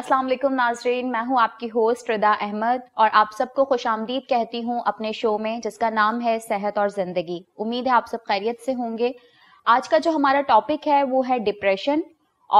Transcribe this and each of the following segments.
अस्सलाम वालेकुम नाजरीन मैं हूं आपकी होस्ट रदा अहमद और आप सबको खुश आमदीद कहती हूं अपने शो में जिसका नाम है सेहत और ज़िंदगी उम्मीद है आप सब खैरियत से होंगे आज का जो हमारा टॉपिक है वो है डिप्रेशन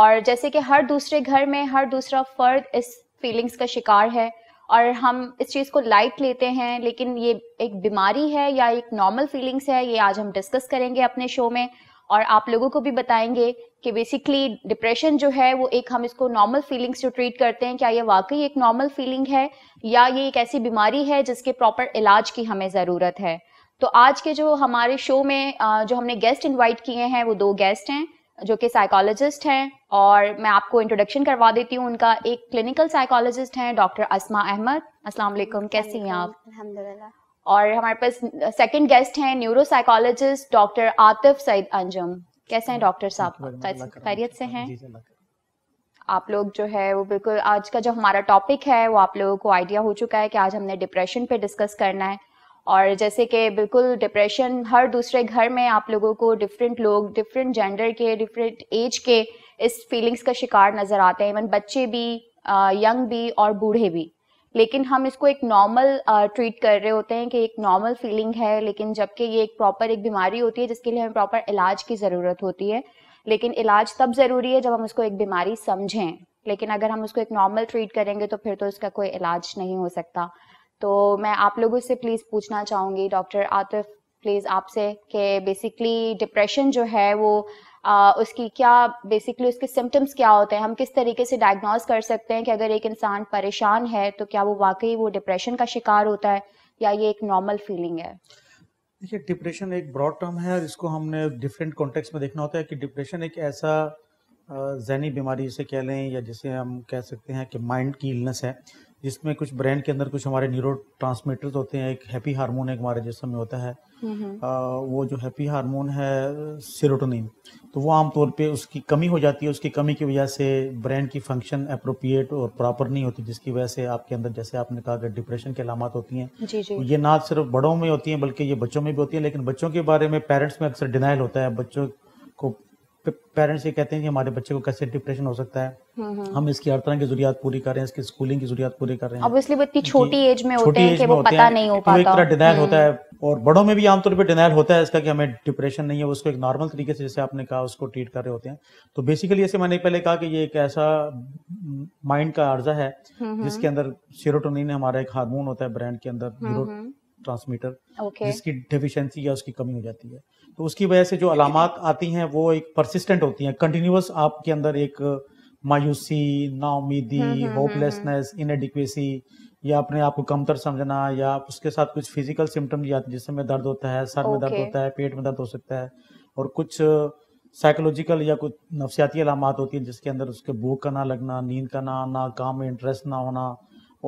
और जैसे कि हर दूसरे घर में हर दूसरा फर्द इस फीलिंग्स का शिकार है और हम इस चीज़ को लाइट लेते हैं लेकिन ये एक बीमारी है या एक नॉर्मल फीलिंग्स है ये आज हम डिस्कस करेंगे अपने शो में और आप लोगों को भी बताएंगे कि बेसिकली डिप्रेशन जो है वो एक हम इसको नॉर्मल फीलिंग्स जो ट्रीट करते हैं क्या ये वाकई एक नॉर्मल फीलिंग है या ये एक ऐसी बीमारी है जिसके प्रॉपर इलाज की हमें ज़रूरत है तो आज के जो हमारे शो में जो हमने गेस्ट इनवाइट किए हैं वो दो गेस्ट हैं जो कि साइकोलॉजिस्ट हैं और मैं आपको इंट्रोडक्शन करवा देती हूँ उनका एक क्लिनिकल साइकोलॉजिस्ट हैं डॉक्टर असमा अहमद अस्सलाम कैसी हैं आप अल्हम्दुलिल्लाह और हमारे पास सेकंड गेस्ट हैं न्यूरोसाइकोलॉजिस्ट डॉक्टर आतिफ सईद अंजम कैसे हैं डॉक्टर hmm. साहब खैरियत से हैं आप लोग जो है वो बिल्कुल आज का जो हमारा टॉपिक है वो आप लोगों को आइडिया हो चुका है कि आज हमने डिप्रेशन पे डिस्कस करना है और जैसे कि बिल्कुल डिप्रेशन हर दूसरे घर में आप लोगों को डिफरेंट लोग डिफरेंट जेंडर के डिफरेंट एज के इस फीलिंग्स का शिकार नज़र आते हैं इवन बच्चे भी यंग भी और बूढ़े भी लेकिन हम इसको एक नॉर्मल ट्रीट uh, कर रहे होते हैं कि एक नॉर्मल फीलिंग है लेकिन जबकि ये एक प्रॉपर एक बीमारी होती है जिसके लिए हमें प्रॉपर इलाज की ज़रूरत होती है लेकिन इलाज तब ज़रूरी है जब हम उसको एक बीमारी समझें लेकिन अगर हम उसको एक नॉर्मल ट्रीट करेंगे तो फिर तो इसका कोई इलाज नहीं हो सकता तो मैं आप लोगों से प्लीज़ पूछना चाहूँगी डॉक्टर आतिफ प्लीज़ आपसे कि बेसिकली डिप्रेशन जो है वो आ, उसकी क्या बेसिकली उसके सिम्टम्स क्या होते हैं हम किस तरीके से डायग्नोज कर सकते हैं कि अगर एक इंसान परेशान है तो क्या वो वाकई वो डिप्रेशन का शिकार होता है या ये एक नॉर्मल फीलिंग है देखिए डिप्रेशन एक ब्रॉड टर्म है और इसको हमने डिफरेंट कॉन्टेक्स्ट में देखना होता है कि डिप्रेशन एक ऐसा जहनी बीमारी जिसे कह लें या जिसे हम कह सकते हैं कि माइंड की इलनेस है जिसमें कुछ ब्रेन के अंदर कुछ हमारे न्यूरो ट्रांसमीटर्स होते हैं एक हैप्पी हार्मोन एक हमारे जिसम में होता है हम्म, हम्म। आ, वो जो हैप्पी हार्मोन है सीरोटोनिन तो वो आमतौर पे उसकी कमी हो जाती है उसकी कमी की वजह से ब्रेन की फंक्शन अप्रोप्रिएट और प्रॉपर नहीं होती जिसकी वजह से आपके अंदर जैसे आपने कहा कि डिप्रेशन की अलामत होती हैं तो ये ना सिर्फ बड़ों में होती हैं बल्कि ये बच्चों में भी होती हैं लेकिन बच्चों के बारे में पेरेंट्स में अक्सर डिनाइल होता है बच्चों को पेरेंट्स ये कहते हैं कि हमारे बच्चे को कैसे डिप्रेशन हो सकता है हम्म, हम्म। हम इसकी हर तरह की जरूरत पूरी कर रहे हैं इसकी स्कूलिंग की जरूरत पूरी कर रहे हैं छोटी एज में होते हैं कि वो पता नहीं हो पाता डिनाइल हम्म। होता है और बड़ों में भी आमतौर पर डिनाइल होता है इसका कि हमें डिप्रेशन नहीं है उसको एक नॉर्मल तरीके से जैसे आपने कहा उसको ट्रीट कर रहे होते हैं तो बेसिकली ऐसे मैंने पहले कहा कि ये एक ऐसा माइंड का अर्जा है जिसके अंदर सीरोटोनिन हमारा एक हार्मोन होता है ब्रांड के अंदर ट्रांसमीटर जिसकी डेफिशिएंसी या उसकी कमी हो जाती है तो उसकी वजह से जो अलामत आती हैं वो एक परसिस्टेंट होती हैं कंटिन्यूस आपके अंदर एक मायूसी नाउमीदी होपलेसनेस हम्म, इनएडिक्वेसी हम्म, हम्म, या अपने आप को कमतर समझना या उसके साथ कुछ फिजिकल सिम्टम भी आते हैं जिसमें दर्द होता है सर okay. में दर्द होता है पेट में दर्द हो सकता है और कुछ साइकोलॉजिकल या कुछ नफसियाती अलामत होती हैं जिसके अंदर उसके भूख का ना लगना नींद का ना आना काम में इंटरेस्ट ना होना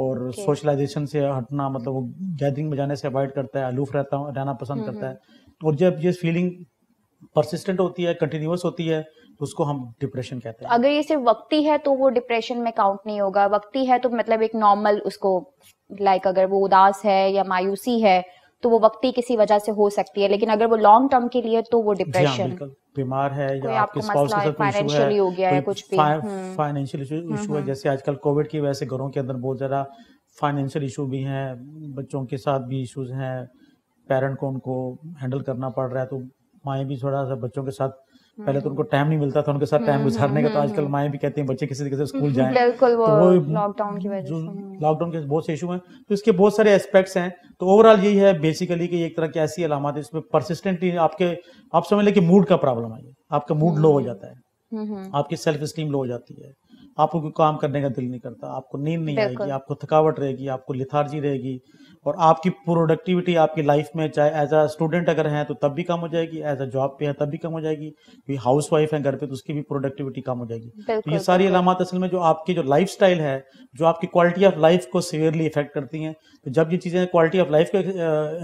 और सोशलाइजेशन okay. से हटना मतलब वो गैदरिंग में जाने से अवॉइड करता है अलूफ रहता रहना पसंद करता है और जब ये फीलिंग परसिस्टेंट होती है कंटिन्यूस होती है तो उसको हम डिप्रेशन कहते हैं अगर ये सिर्फ वक्ती है तो वो डिप्रेशन में काउंट नहीं होगा वक्ती है तो मतलब एक नॉर्मल उसको लाइक अगर वो उदास है या मायूसी है तो वो वक्ती किसी वजह से हो सकती है लेकिन अगर वो लॉन्ग टर्म के लिए तो वो डिप्रेशन हाँ, बीमार है या आपके स्पाउस के साथ हो गया है कुछ भी फाइनेंशियल इशू हम्म। हम्म, है हम्म। जैसे आजकल कोविड की वजह से घरों के अंदर बहुत ज्यादा फाइनेंशियल इशू भी हैं बच्चों के साथ भी इश्यूज हैं पेरेंट को उनको हैंडल करना पड़ रहा है तो माएँ भी थोड़ा सा बच्चों के साथ हम्म। पहले तो उनको टाइम नहीं मिलता था उनके साथ टाइम हम्म, गुजारने का तो हम्म, आजकल माए भी कहती हैं बच्चे किसी तरीके से स्कूल जाए लॉकडाउन तो की वजह से लॉकडाउन के बहुत से इशू हैं तो इसके बहुत सारे एस्पेक्ट्स हैं तो ओवरऑल यही है बेसिकली कि एक तरह की ऐसी अलामत है इसमें परसिस्टेंटली आपके आप समझ लें कि मूड का प्रॉब्लम है आपका मूड लो हो जाता है आपकी सेल्फ स्टीम लो हो जाती है आपको कोई काम करने का दिल नहीं करता आपको नींद नहीं आएगी आपको थकावट रहेगी आपको लिथार्जी रहेगी और आपकी प्रोडक्टिविटी आपकी लाइफ में चाहे एज अ स्टूडेंट अगर हैं तो तब भी कम हो जाएगी एज अ जॉब पे है तब भी कम हो जाएगी क्योंकि हाउस वाइफ है घर पे तो उसकी भी प्रोडक्टिविटी कम हो जाएगी तो ये सारी अलामत असल में जो आपकी जो लाइफ है जो आपकी क्वालिटी ऑफ लाइफ को सीवियरली इफेक्ट करती हैं तो जब ये चीज़ें क्वालिटी ऑफ लाइफ को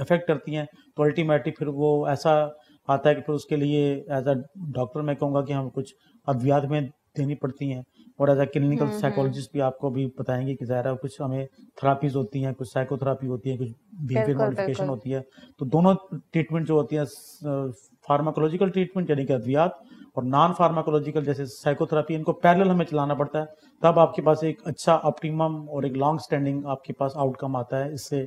इफेक्ट करती हैं तो अल्टीमेटली फिर वो ऐसा आता है कि फिर उसके लिए एज अ डॉक्टर मैं कहूँगा कि हम कुछ अद्वियात में देनी पड़ती हैं और एज अ क्लिनिकल साइकोलॉजिस्ट भी आपको भी बताएंगे कि ज़ाहिर कुछ हमें थेरापीज होती हैं कुछ साइकोथेरापी होती है कुछ बिहेवियर मॉडिफिकेशन होती है तो दोनों ट्रीटमेंट जो होती है फार्माकोलॉजिकल ट्रीटमेंट यानी कि अद्वियात और नॉन फार्माकोलॉजिकल जैसे साइकोथेरापी इनको पैरेलल हमें चलाना पड़ता है तब आपके पास एक अच्छा ऑप्टिमम और एक लॉन्ग स्टैंडिंग आपके पास आउटकम आता है इससे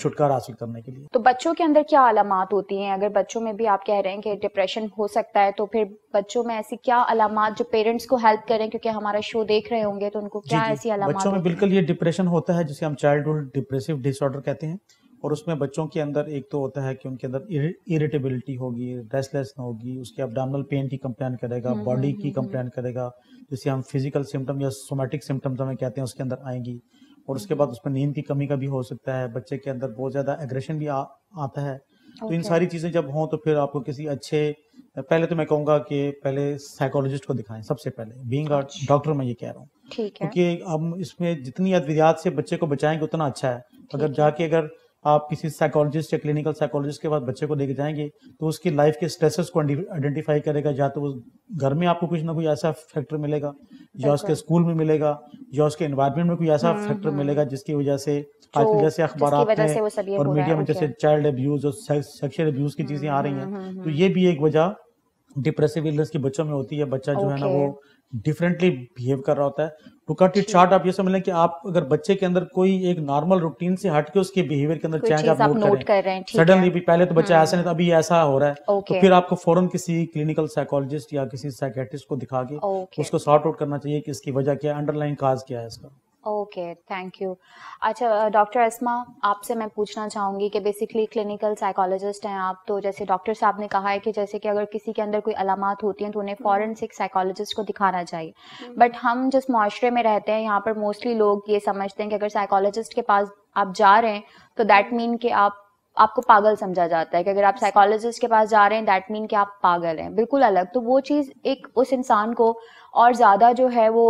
छुटकारा हासिल करने के लिए तो बच्चों के अंदर क्या अलामत होती हैं अगर बच्चों में भी आप कह रहे हैं कि डिप्रेशन हो सकता है तो फिर बच्चों में ऐसी क्या अलामत जो पेरेंट्स को हेल्प करें क्योंकि हमारा शो देख रहे होंगे तो उनको क्या जी, ऐसी अलामत बच्चों में बिल्कुल ये डिप्रेशन होता है जिसे हम चाइल्डहुड डिप्रेसिव डिसऑर्डर कहते हैं और उसमें बच्चों के अंदर एक तो होता है कि उनके अंदर इरिटेबिलिटी होगी रेस्टलेस होगी उसके अपडामनल पेन की कंप्लेन करेगा बॉडी हम्म, हम्म, की कंप्लेन हम्म, करेगा जिसे हम फिजिकल सिम्टम या सोमेटिक सिम्टम्स हमें कहते हैं उसके अंदर आएंगी और उसके बाद उसमें नींद की कमी का भी हो सकता है बच्चे के अंदर बहुत ज्यादा एग्रेशन भी आ, आता है okay. तो इन सारी चीजें जब हों तो फिर आपको किसी अच्छे पहले तो मैं कहूंगा कि पहले साइकोलॉजिस्ट को दिखाएं सबसे पहले बीइंग डॉक्टर अच्छा। मैं ये कह रहा हूँ क्योंकि हम इसमें जितनी अद्वियात से बच्चे को बचाएंगे उतना अच्छा है अगर जाके अगर आप किसी साइकोलॉजिस्ट या क्लिनिकल साइकोलॉजिस्ट के पास बच्चे को लेके जाएंगे तो उसकी लाइफ के स्ट्रेसेस को आइडेंटिफाई करेगा या तो घर में आपको कुछ ना कुछ ऐसा फैक्टर मिलेगा या उसके स्कूल में मिलेगा या उसके एनवायरमेंट में कोई ऐसा फैक्टर हम्म, हम्म। मिलेगा जिसकी वजह से तो आजकल जैसे अखबार और मीडिया में जैसे चाइल्ड अब्यूज और सेक्शुअल अब्यूज की हम्म, चीजें आ रही हैं तो ये भी एक वजह डिप्रेसिव इलनेस के बच्चों में होती है बच्चा जो okay. है ना वो डिफरेंटली बिहेव कर रहा होता है टू कट इट शॉर्ट आप ये समझ लें कि आप अगर बच्चे के अंदर कोई एक नॉर्मल रूटीन से हटके उसके बिहेवियर के अंदर चेंज आप, नोट कर रहे हैं सडनली भी पहले तो बच्चा हम्म। ऐसा नहीं था अभी ऐसा हो रहा है तो okay. तो फिर आपको फौरन किसी क्लिनिकल साइकोलॉजिस्ट या किसी साइकेट्रिस्ट को दिखा के okay. उसको सॉर्ट आउट करना चाहिए कि इसकी वजह क्या है अंडरलाइन काज क्या है इसका ओके थैंक यू अच्छा डॉक्टर अस्मा आपसे मैं पूछना चाहूंगी कि बेसिकली क्लिनिकल साइकोलॉजिस्ट हैं आप तो जैसे डॉक्टर साहब ने कहा है कि जैसे कि अगर किसी के अंदर कोई अलामत होती हैं तो उन्हें फॉरेंसिक हम्म। साइकोलॉजिस्ट को दिखाना चाहिए बट हम्म। हम जिस माशरे में रहते हैं यहाँ पर मोस्टली लोग ये समझते हैं कि अगर साइकोलॉजिस्ट के पास आप जा रहे हैं तो दैट मीन हम्म। कि आप आपको पागल समझा जाता है कि अगर आप साइकोलॉजिस्ट के पास जा रहे हैं दैट मीन कि आप पागल हैं बिल्कुल अलग तो वो चीज़ एक उस इंसान को और ज़्यादा जो है वो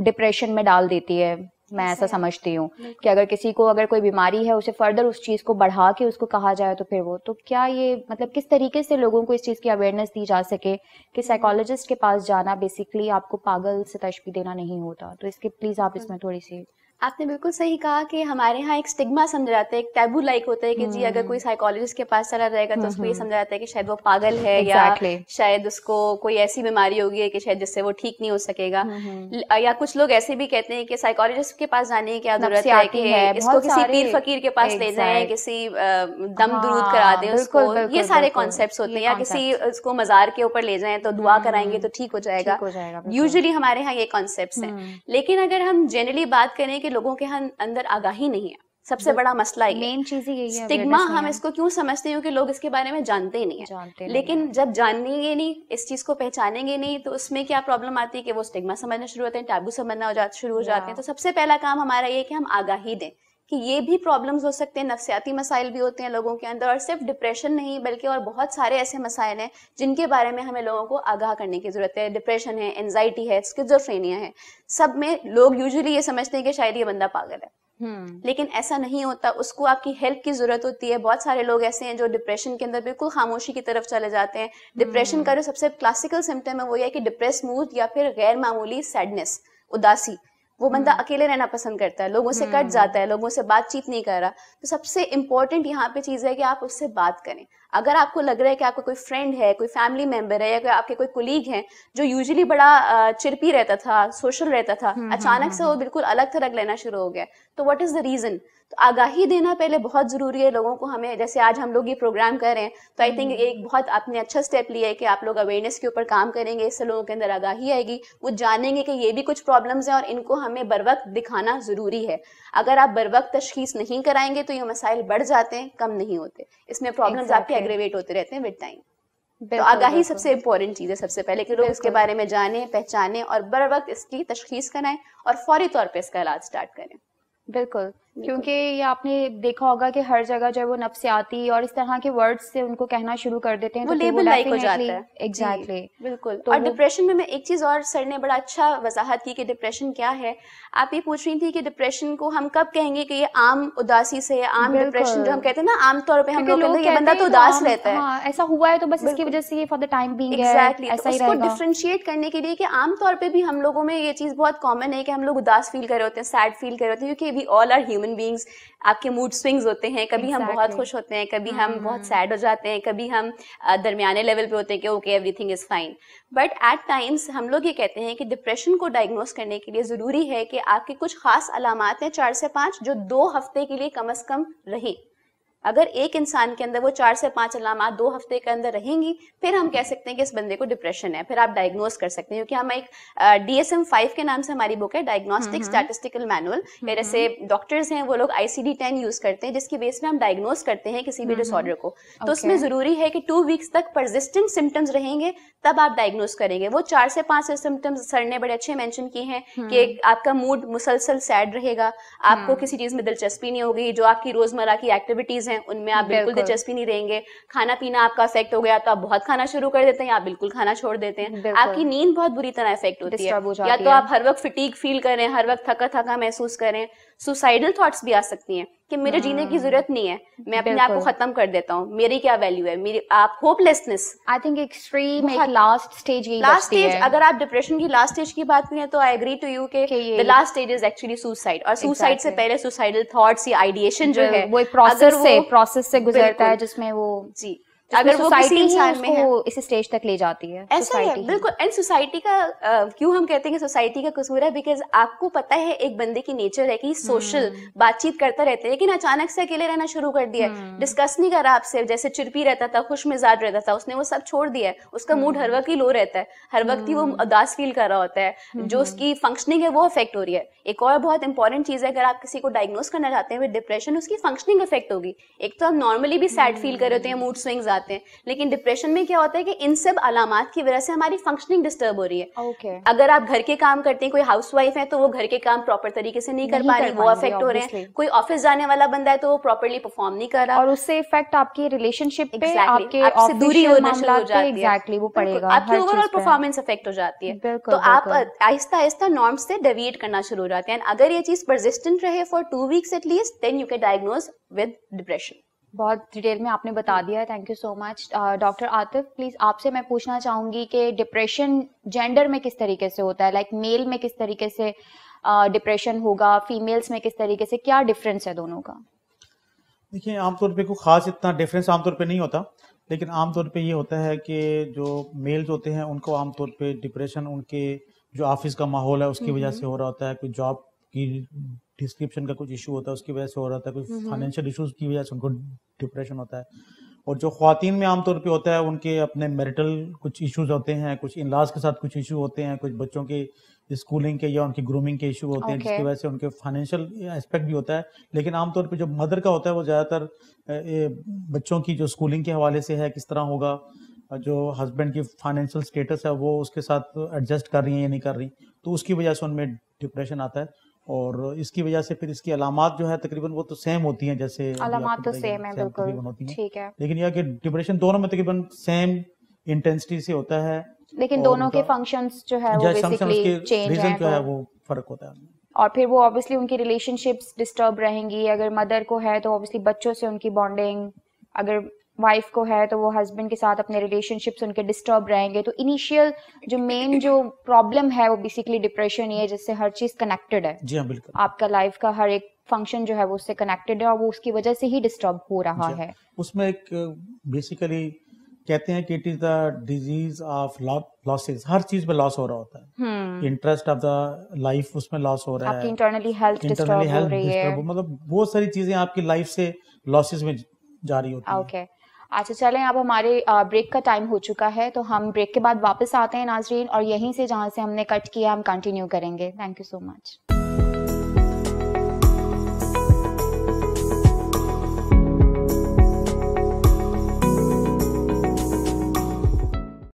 डिप्रेशन में डाल देती है मैं ऐसा समझती हूँ कि अगर किसी को अगर कोई बीमारी है उसे फर्दर उस चीज को बढ़ा के उसको कहा जाए तो फिर वो तो क्या ये मतलब किस तरीके से लोगों को इस चीज की अवेयरनेस दी जा सके कि साइकोलॉजिस्ट हम्म। के पास जाना बेसिकली आपको पागल से तशबी देना नहीं होता तो इसके प्लीज आप इसमें थोड़ी सी आपने बिल्कुल सही कहा कि हमारे यहाँ एक स्टिग्मा समझा जाता है एक टैबू लाइक होता है कि जी अगर कोई साइकोलॉजिस्ट हम्म। के पास चला जाएगा तो उसको ये समझा जाता है कि शायद वो पागल है exactly. या शायद उसको कोई ऐसी बीमारी होगी कि शायद जिससे वो ठीक नहीं हो सकेगा या कुछ लोग ऐसे भी कहते हैं कि साइकोलॉजिस्ट के पास जाने की क्या जरूरत है कि इसको किसी पीर फकीर के पास ले जाए किसी दम दरूद करा हाँ, दे उसको ये सारे कॉन्सेप्ट होते हैं या किसी उसको मजार के ऊपर ले जाए तो दुआ कराएंगे तो ठीक हो जाएगा यूजली हमारे यहाँ ये कॉन्सेप्ट है हम्म। लेकिन अगर हम जनरली बात करें कि लोगों के अंदर आगाही नहीं है सबसे बड़ा मसला ये मेन चीज यही है स्टिग्मा हम इसको क्यों समझते हैं कि लोग इसके बारे में जानते ही नहीं है जानते लेकिन नहीं। जब जानेंगे नहीं इस चीज को पहचानेंगे नहीं तो उसमें क्या प्रॉब्लम आती है कि वो स्टिग्मा समझना शुरू होते हैं टैबू समझना हो शुरू हो जाते हैं तो सबसे पहला काम हमारा ये कि हम आगाही दें कि ये भी प्रॉब्लम्स हो सकते हैं नफसियाती मसाइल भी होते हैं लोगों के अंदर और सिर्फ डिप्रेशन नहीं बल्कि और बहुत सारे ऐसे मसाइल हैं जिनके बारे में हमें लोगों को आगाह करने की ज़रूरत है डिप्रेशन है एनजाइटी है स्किजोफ्रेनिया है सब में लोग यूजली ये समझते हैं कि शायद ये बंदा पागल है हम्म। लेकिन ऐसा नहीं होता उसको आपकी हेल्प की जरूरत होती है बहुत सारे लोग ऐसे हैं जो डिप्रेशन के अंदर बिल्कुल खामोशी की तरफ चले जाते हैं डिप्रेशन हम्म। का जो सबसे क्लासिकल सिम्टम है वो ये कि डिप्रेस मूड या फिर गैर मामूली सैडनेस उदासी वो बंदा हम्म। अकेले रहना पसंद करता है लोगों से कट हम्म। जाता है लोगों से बातचीत नहीं कर रहा तो सबसे इम्पोर्टेंट यहाँ पे चीज़ है कि आप उससे बात करें अगर आपको लग रहा है कि आपका कोई फ्रेंड है कोई फैमिली मेंबर है या कोई आपके कोई कुलीग हैं जो यूजुअली बड़ा चिरपी रहता था सोशल रहता था हम्म, अचानक हम्म, से हम्म, वो बिल्कुल अलग थलग लेना शुरू हो गया तो व्हाट इज द रीजन तो आगाही देना पहले बहुत जरूरी है लोगों को हमें जैसे आज हम लोग ये प्रोग्राम कर रहे हैं तो आई थिंक एक बहुत आपने अच्छा स्टेप लिया है कि आप लोग अवेयरनेस के ऊपर काम करेंगे इससे लोगों के अंदर आगाही आएगी वो जानेंगे कि ये भी कुछ प्रॉब्लम्स हैं और इनको हमें बर वक्त दिखाना ज़रूरी है अगर आप बर वक्त तशखीस नहीं कराएंगे तो ये मसाइल बढ़ जाते हैं कम नहीं होते इसमें प्रॉब्लम आपके आपकी एग्रेवेट होते रहते हैं विद टाइम तो आगाही सबसे इम्पोर्टेंट चीज़ है सबसे पहले कि लोग इसके बारे में जाने पहचाने और बर वक्त इसकी तशखीस कराएं और फौरी तौर पर इसका इलाज स्टार्ट करें बिल्कुल क्योंकि ये आपने देखा होगा कि हर जगह जो है वो नफसियाती और इस तरह के वर्ड्स से उनको कहना शुरू कर देते हैं तो वो तो लेबल लाइक हो जाता है एग्जैक्टली exactly. बिल्कुल तो और डिप्रेशन में मैं एक चीज़ और सर ने बड़ा अच्छा वजाहत की कि डिप्रेशन क्या है आप ये पूछ रही थी कि डिप्रेशन को हम कब कहेंगे कि ये आम उदासी से आम डिप्रेशन जो हम कहते हैं ना आमतौर पर हम लोग ये बंदा तो उदास रहता है हाँ, ऐसा हुआ है तो बस इसकी वजह से ये for the time being exactly उसको डिफरेंशिएट करने के लिए कि आमतौर पर भी हम लोगों में ये चीज़ बहुत कॉमन है कि हम लोग उदास फील कर रहे होते हैं सैड फील कर रहे होते हैं क्योंकि we all are human human beings आपके मूड स्विंग्स होते हैं कभी exactly. हम बहुत खुश होते हैं कभी हम हम्म, बहुत सैड हम्म। हो जाते हैं कभी हम दरमियाने लेवल पे होते हैं कि okay everything is fine but at times हम लोग ये कहते हैं कि डिप्रेशन को डायग्नोस करने के लिए ज़रूरी है कि आपके कुछ खास अलामत हैं चार से पाँच जो दो हफ्ते के लिए कम अज़ कम रहें अगर एक इंसान के अंदर वो चार से पांच अलामा दो हफ्ते के अंदर रहेंगी फिर हम कह सकते हैं कि इस बंदे को डिप्रेशन है फिर आप डायग्नोज कर सकते हैं क्योंकि हम एक डीएसएम फाइव के नाम से हमारी बुक है डायग्नोस्टिक स्टैटिस्टिकल मैनुअल मेरे से डॉक्टर्स हैं वो लोग आईसीडी टेन यूज करते हैं जिसकी बेस में हम डायग्नोज करते हैं किसी भी डिसऑर्डर हम्म, हम्म। को तो okay. उसमें जरूरी है कि टू वीक्स तक परसिस्टेंट सिम्टम्स रहेंगे तब आप डायग्नोज करेंगे वो चार से पांच सिम्टम्स सर ने बड़े अच्छे मेंशन किए हैं हम्म। कि आपका मूड मुसलसल सैड रहेगा आपको किसी चीज में दिलचस्पी नहीं होगी जो आपकी रोजमर्रा की एक्टिविटीज हैं उनमें आप बिल्कुल दिलचस्पी नहीं देंगे खाना पीना आपका अफेक्ट हो गया तो आप बहुत खाना शुरू कर देते हैं या बिल्कुल खाना छोड़ देते हैं आपकी नींद बहुत बुरी तरह अफेक्ट होती है या तो आप हर वक्त फिटीक फील करें हर वक्त थका थका महसूस करें सुसाइडल थॉट्स भी आ सकती हैं कि मेरे जीने की हाँ। जरूरत नहीं है मैं अपने आप को खत्म कर देता हूँ मेरी क्या वैल्यू है मेरी आप होपलेसनेस आई थिंक एक्सट्रीम एक लास्ट स्टेज यही लास्ट स्टेज अगर आप डिप्रेशन की लास्ट स्टेज की बात करें तो आई एग्री टू यू के the last stage is actually suicide और सुसाइड exactly. से पहले सुसाइडल थॉट्स या आइडिएशन जो है वो एक प्रोसेस से प्रोसेस से गुजरता है जिसमें वो जी अगर वो किसी इंसान में है इस स्टेज तक ले जाती है ऐसा ही है बिल्कुल एंड सोसाइटी का क्यों हम कहते हैं सोसाइटी का कसूर है बिकॉज आपको पता है एक बंदे की नेचर है कि सोशल हम्म। बातचीत करता रहता है लेकिन अचानक से अकेले रहना शुरू कर दिया है डिस्कस हम्म। नहीं करा आपसे जैसे चिरपी रहता था खुश मिजाज रहता था उसने वो सब छोड़ दिया है उसका मूड हर हम्म। वक्त ही लो रहता है हर वक्त ही वो उदास फील कर रहा होता है जो उसकी फंक्शनिंग है वो अफेक्ट हो रही है एक और बहुत इंपॉर्टेंट चीज है अगर आप किसी को डायग्नोज करना चाहते हैं विद डिप्रेशन उसकी फंक्शनिंग अफेक्ट होगी एक तो आप नॉर्मली भी सैड फील कर रहे होते हैं मूड स्विंग्स आते जाते हैं लेकिन डिप्रेशन में क्या होता है कि इन सब अलामत की वजह से हमारी फंक्शनिंग डिस्टर्ब हो रही है ओके okay. अगर आप घर के काम करते हैं कोई हाउस वाइफ है तो वो घर के काम प्रॉपर तरीके से नहीं, नहीं कर पा रही वो अफेक्ट हो रहे हैं कोई ऑफिस जाने वाला बंदा है तो वो प्रॉपरली परफॉर्म नहीं कर रहा और उससे इफेक्ट आपकी रिलेशनशिप पे आपके दूरी होना शुरू हो जाती है वो पड़ेगा आपकी ओवरऑल परफॉर्मेंस अफेक्ट हो जाती है तो आप आहिस्ता आहिस्ता नॉर्म से डेविएट करना शुरू हो जाते हैं अगर ये चीज परसिस्टेंट रहे for two weeks at least then you can diagnose with depression बहुत डिटेल में आपने बता हम्म। दिया है thank you so much doctor Atif please आपसे मैं पूछना चाहूंगी कि डिप्रेशन जेंडर में किस तरीके से होता है लाइक like, मेल में किस तरीके से डिप्रेशन uh, होगा फीमेल्स में किस तरीके से क्या डिफरेंस है दोनों का देखिए आमतौर पे कोई खास इतना डिफरेंस आमतौर पे नहीं होता लेकिन आमतौर पे ये होता है कि जो मेल्स होते हैं उनको आमतौर पे डिप्रेशन उनके जो ऑफिस का माहौल है उसकी हम्म, वजह हम्म। से हो रहा होता है कोई जॉब की डिस्क्रिप्शन का कुछ इशू होता है उसकी वजह से हो रहा था कुछ फाइनेंशियल इशूज की वजह से उनको डिप्रेशन होता है और जो खातन में आमतौर पर होता है उनके अपने मेरिटल कुछ इशूज होते हैं कुछ इलाज के साथ कुछ इशू होते हैं कुछ बच्चों के स्कूलिंग के या उनकी ग्रूमिंग के इशू होते okay. हैं जिसकी वजह से उनके फाइनेंशियल एस्पेक्ट भी होता है लेकिन आमतौर पर जो मदर का होता है वो ज़्यादातर बच्चों की जो स्कूलिंग के हवाले से है किस तरह होगा जो हस्बैंड की फाइनेंशियल स्टेटस है वो उसके साथ एडजस्ट कर रही है या नहीं कर रही तो उसकी वजह से उनमें डिप्रेशन आता है और इसकी वजह से फिर इसकी अलामत जो है तकरीबन वो तो सेम होती हैं जैसे अलामत तो सेम है बिल्कुल ठीक है लेकिन यह कि डिप्रेशन दोनों में तकरीबन सेम इंटेंसिटी से होता है लेकिन दोनों के फंक्शंस जो है वो बेसिकली चेंज है जो तो है वो फर्क होता है और फिर वो ऑब्वियसली उनकी रिलेशनशिप्स डिस्टर्ब रहेंगी अगर मदर को है तो ऑब्वियसली बच्चों से उनकी बॉन्डिंग अगर वाइफ को है तो वो हस्बैंड के साथ अपने रिलेशनशिप्स उनके डिस्टर्ब रहेंगे तो इनिशियल जो मेन जो प्रॉब्लम है वो बेसिकली डिप्रेशन ही है जिससे हर चीज कनेक्टेड है जी हाँ बिल्कुल आपका लाइफ का हर एक फंक्शन जो है वो उससे कनेक्टेड है और वो उसकी वजह से ही डिस्टर्ब हो रहा हाँ। है उसमें एक बेसिकली कहते हैं कि it is the disease of losses हर चीज में लॉस हो रहा होता है इंटरेस्ट ऑफ द लाइफ उसमें लॉस हो रहा है इंटरनली हेल्थ इंटरनली हेल्थ मतलब बहुत सारी चीजें आपकी लाइफ से लॉसेस में जा रही होती okay. है अच्छा चलें अब हमारे ब्रेक का टाइम हो चुका है तो हम ब्रेक के बाद वापस आते हैं नाजरीन और यहीं से जहाँ से हमने कट किया हम कंटिन्यू करेंगे थैंक यू सो मच